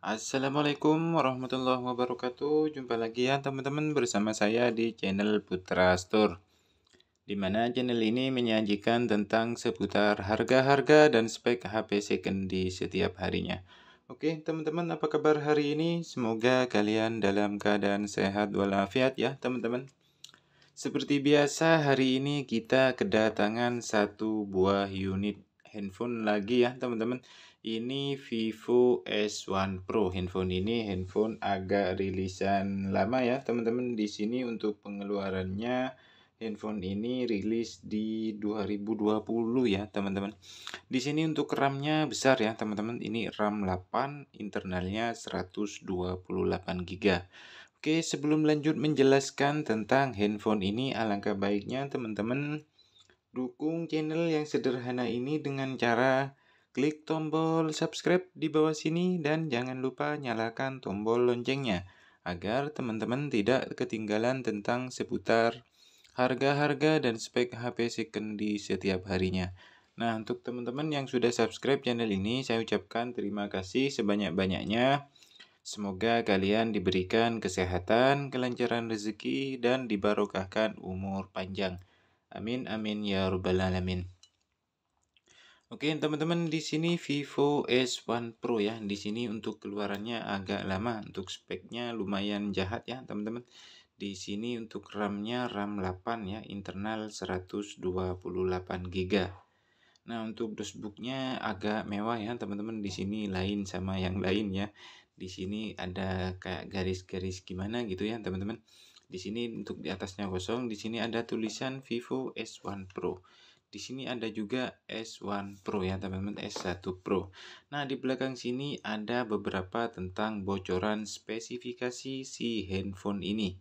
Assalamualaikum warahmatullahi wabarakatuh. Jumpa lagi ya teman-teman bersama saya di channel Putra Store. Dimana channel ini menyajikan tentang seputar harga-harga dan spek HP second di setiap harinya. Oke, teman-teman apa kabar hari ini? Semoga kalian dalam keadaan sehat walafiat ya, teman-teman. Seperti biasa, hari ini kita kedatangan satu buah unit handphone lagi ya, teman-teman ini Vivo S1 Pro. Handphone ini handphone agak rilisan lama ya, teman-teman. Di sini untuk pengeluarannya handphone ini rilis di 2020 ya, teman-teman. Di sini untuk RAM-nya besar ya, teman-teman. Ini RAM 8, internalnya 128GB. Oke, sebelum lanjut menjelaskan tentang handphone ini, alangkah baiknya teman-teman dukung channel yang sederhana ini dengan cara Klik tombol subscribe di bawah sini dan jangan lupa nyalakan tombol loncengnya agar teman-teman tidak ketinggalan tentang seputar harga-harga dan spek HP second di setiap harinya. Nah, untuk teman-teman yang sudah subscribe channel ini, saya ucapkan terima kasih sebanyak-banyaknya. Semoga kalian diberikan kesehatan, kelancaran rezeki, dan dibarokahkan umur panjang. Amin, amin, ya Rabbal 'Alamin. Oke teman-teman di sini Vivo S1 Pro ya. Di sini untuk keluarannya agak lama, untuk speknya lumayan jahat ya teman-teman. Di sini untuk RAM-nya RAM 8 ya, internal 128GB. Nah, untuk dashboard-nya agak mewah ya teman-teman. Di sini lain sama yang lain ya. Di sini ada kayak garis-garis gimana gitu ya teman-teman. Di sini untuk di atasnya kosong, di sini ada tulisan Vivo S1 Pro di sini ada juga S1 Pro ya teman-teman S1 Pro nah di belakang sini ada beberapa tentang bocoran spesifikasi si handphone ini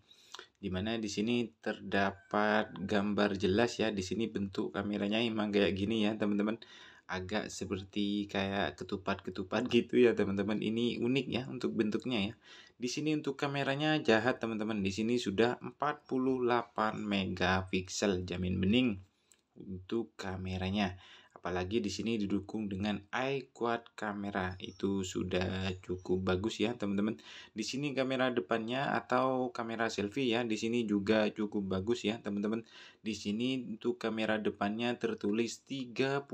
dimana di sini terdapat gambar jelas ya di sini bentuk kameranya emang kayak gini ya teman-teman agak seperti kayak ketupat-ketupat gitu ya teman-teman ini unik ya untuk bentuknya ya di sini untuk kameranya jahat teman-teman di sini sudah 48 megapiksel jamin bening untuk kameranya. Apalagi di sini didukung dengan iQuad kamera. Itu sudah cukup bagus ya, teman-teman. Di sini kamera depannya atau kamera selfie ya, di sini juga cukup bagus ya, teman-teman. Di sini untuk kamera depannya tertulis 32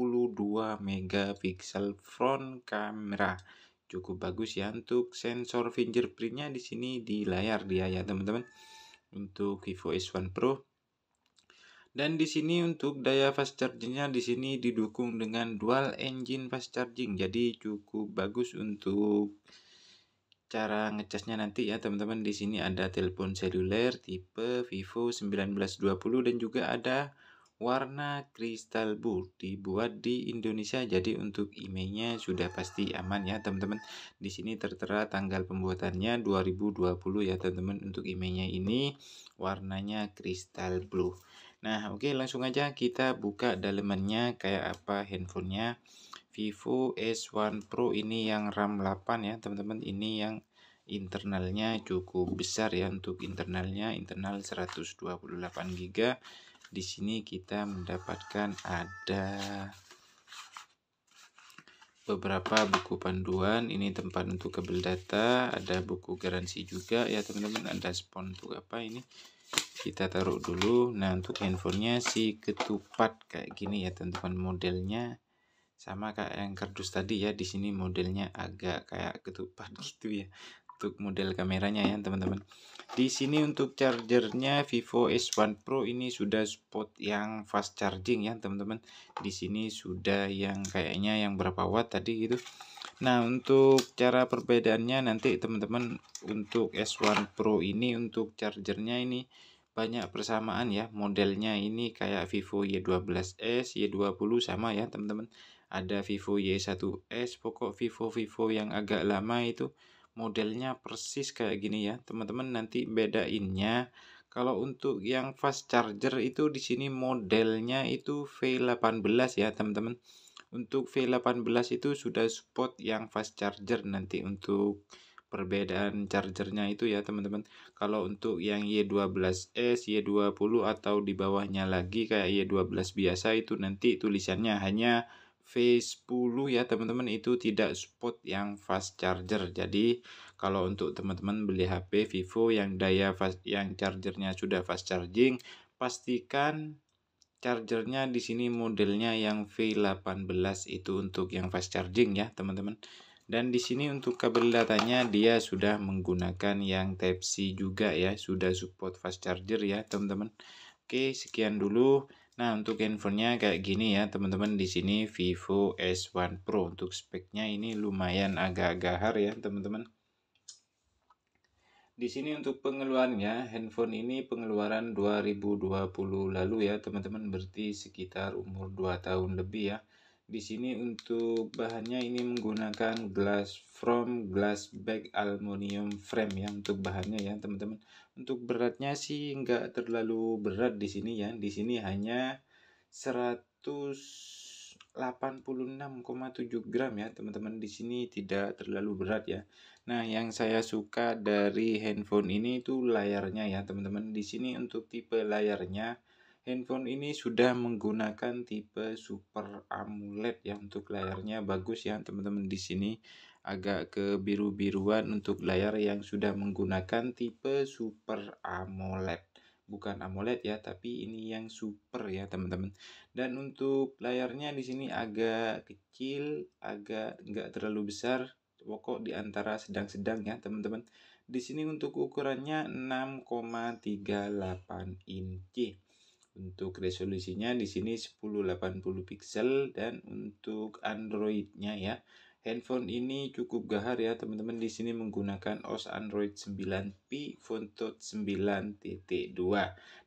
megapiksel front kamera cukup bagus ya untuk sensor fingerprintnya di sini di layar dia ya teman-teman untuk Vivo S1 Pro dan di sini untuk daya fast chargingnya di sini didukung dengan dual engine fast charging. Jadi cukup bagus untuk cara ngecasnya nanti ya teman-teman. Di sini ada telepon seluler tipe Vivo 1920 dan juga ada warna kristal blue dibuat di Indonesia jadi untuk emailnya sudah pasti aman ya teman-teman di sini tertera tanggal pembuatannya 2020 ya teman-teman untuk emailnya ini warnanya kristal blue Nah, oke okay, langsung aja kita buka dalemannya kayak apa handphonenya. Vivo S1 Pro ini yang RAM 8 ya, teman-teman. Ini yang internalnya cukup besar ya untuk internalnya, internal 128GB. Di sini kita mendapatkan ada beberapa buku panduan ini tempat untuk kabel data ada buku garansi juga ya teman-teman ada spon untuk apa ini kita taruh dulu nah untuk handphonenya si ketupat kayak gini ya teman-teman modelnya sama kayak yang kardus tadi ya di sini modelnya agak kayak ketupat gitu ya untuk model kameranya ya teman-teman di sini untuk chargernya Vivo S1 Pro ini sudah spot yang fast charging ya teman-teman di sini sudah yang kayaknya yang berapa watt tadi gitu nah untuk cara perbedaannya nanti teman-teman untuk S1 Pro ini untuk chargernya ini banyak persamaan ya modelnya ini kayak Vivo Y12s, Y20 sama ya teman-teman ada Vivo Y1s pokok Vivo-Vivo yang agak lama itu modelnya persis kayak gini ya teman-teman nanti bedainnya kalau untuk yang fast charger itu di sini modelnya itu V18 ya teman-teman untuk V18 itu sudah support yang fast charger nanti untuk perbedaan chargernya itu ya teman-teman kalau untuk yang Y12S Y20 atau di bawahnya lagi kayak Y12 biasa itu nanti tulisannya hanya V10 ya teman-teman itu tidak support yang fast charger jadi kalau untuk teman-teman beli HP Vivo yang daya fast, yang chargernya sudah fast charging pastikan chargernya di sini modelnya yang V18 itu untuk yang fast charging ya teman-teman dan di sini untuk kabel datanya dia sudah menggunakan yang Type-C juga ya, sudah support fast charger ya teman-teman. Oke, sekian dulu. Nah, untuk handphonenya kayak gini ya teman-teman di sini Vivo S1 Pro. Untuk speknya ini lumayan agak gahar ya teman-teman. Di sini untuk pengeluarannya, handphone ini pengeluaran 2020 lalu ya teman-teman, berarti sekitar umur 2 tahun lebih ya. Di sini untuk bahannya ini menggunakan glass from glass bag aluminium frame ya untuk bahannya ya teman-teman. Untuk beratnya sih nggak terlalu berat di sini ya. Di sini hanya 186,7 gram ya teman-teman di sini tidak terlalu berat ya. Nah yang saya suka dari handphone ini itu layarnya ya teman-teman di sini untuk tipe layarnya handphone ini sudah menggunakan tipe Super AMOLED ya untuk layarnya bagus ya teman-teman di sini agak kebiru-biruan untuk layar yang sudah menggunakan tipe Super AMOLED bukan AMOLED ya, tapi ini yang super ya, teman-teman. Dan untuk layarnya di sini agak kecil, agak nggak terlalu besar, pokok di antara sedang-sedang ya, teman-teman. Di sini untuk ukurannya 6,38 inci. Untuk resolusinya di sini 1080 pixel dan untuk Androidnya ya. Handphone ini cukup gahar ya teman-teman di sini menggunakan OS Android 9P Fontot 9.2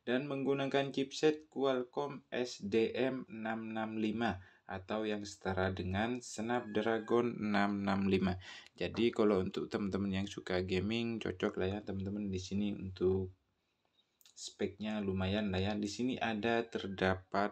dan menggunakan chipset Qualcomm SDM665 atau yang setara dengan Snapdragon 665. Jadi kalau untuk teman-teman yang suka gaming cocok lah ya teman-teman di sini untuk speknya lumayan lah ya. Di sini ada terdapat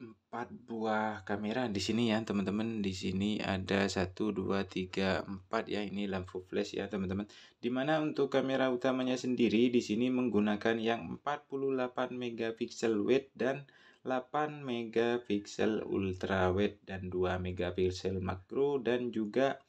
empat buah kamera di sini ya teman-teman di sini ada satu dua tiga empat ya ini lampu flash ya teman-teman dimana untuk kamera utamanya sendiri di sini menggunakan yang 48 megapiksel wide dan 8 megapiksel ultrawide dan 2 megapiksel makro dan juga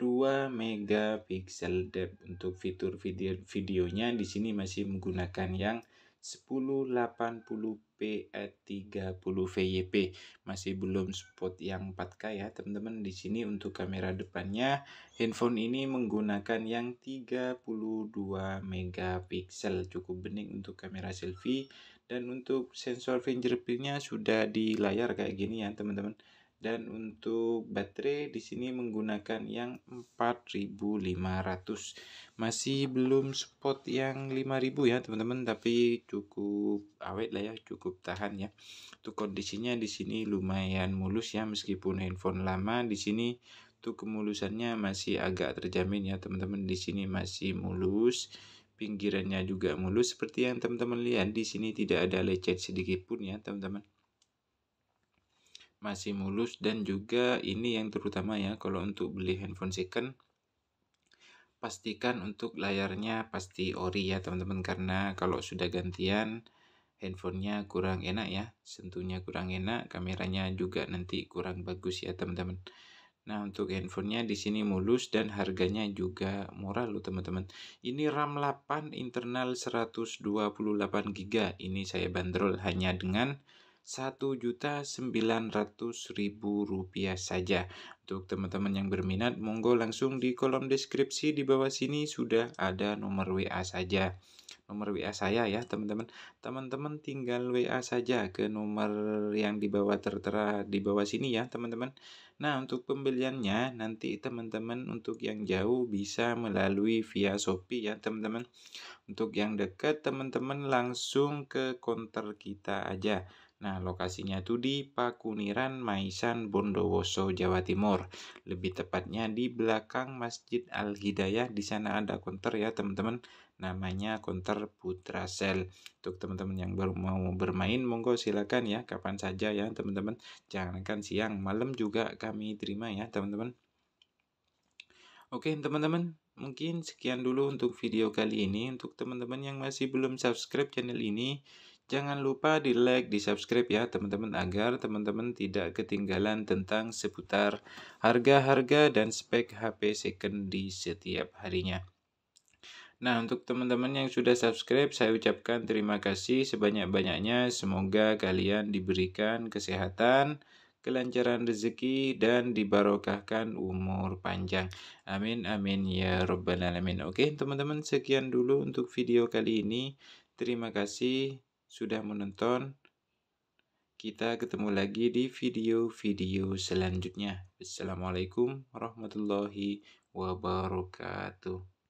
2 megapiksel depth untuk fitur video videonya di sini masih menggunakan yang 1080p at 30 VYP masih belum spot yang 4K ya teman-teman di sini untuk kamera depannya handphone ini menggunakan yang 32 megapiksel cukup bening untuk kamera selfie dan untuk sensor fingerprintnya sudah di layar kayak gini ya teman-teman dan untuk baterai di sini menggunakan yang 4500 masih belum spot yang 5000 ya teman-teman tapi cukup awet lah ya cukup tahan ya tuh kondisinya di sini lumayan mulus ya meskipun handphone lama di sini tuh kemulusannya masih agak terjamin ya teman-teman di sini masih mulus pinggirannya juga mulus seperti yang teman-teman lihat di sini tidak ada lecet sedikit pun ya teman-teman masih mulus dan juga ini yang terutama ya kalau untuk beli handphone second pastikan untuk layarnya pasti ori ya teman-teman karena kalau sudah gantian handphonenya kurang enak ya sentuhnya kurang enak kameranya juga nanti kurang bagus ya teman-teman nah untuk handphonenya di sini mulus dan harganya juga murah loh teman-teman ini RAM 8 internal 128GB ini saya bandrol hanya dengan juta ribu rupiah saja. Untuk teman-teman yang berminat, monggo langsung di kolom deskripsi di bawah sini sudah ada nomor WA saja. Nomor WA saya ya, teman-teman. Teman-teman tinggal WA saja ke nomor yang di bawah tertera di bawah sini ya, teman-teman. Nah, untuk pembeliannya nanti teman-teman untuk yang jauh bisa melalui via Shopee ya, teman-teman. Untuk yang dekat teman-teman langsung ke konter kita aja. Nah, lokasinya itu di Pakuniran, Maisan, Bondowoso, Jawa Timur. Lebih tepatnya di belakang Masjid Al-Hidayah. Di sana ada konter ya, teman-teman. Namanya konter Putra Sel. Untuk teman-teman yang baru mau bermain, monggo silakan ya. Kapan saja ya, teman-teman. Jangankan siang, malam juga kami terima ya, teman-teman. Oke, teman-teman mungkin sekian dulu untuk video kali ini. Untuk teman-teman yang masih belum subscribe channel ini, Jangan lupa di like, di subscribe ya teman-teman agar teman-teman tidak ketinggalan tentang seputar harga-harga dan spek HP second di setiap harinya. Nah, untuk teman-teman yang sudah subscribe, saya ucapkan terima kasih sebanyak-banyaknya. Semoga kalian diberikan kesehatan, kelancaran rezeki dan dibarokahkan umur panjang. Amin amin ya robbal alamin. Oke, teman-teman sekian dulu untuk video kali ini. Terima kasih sudah menonton. Kita ketemu lagi di video-video selanjutnya. Assalamualaikum warahmatullahi wabarakatuh.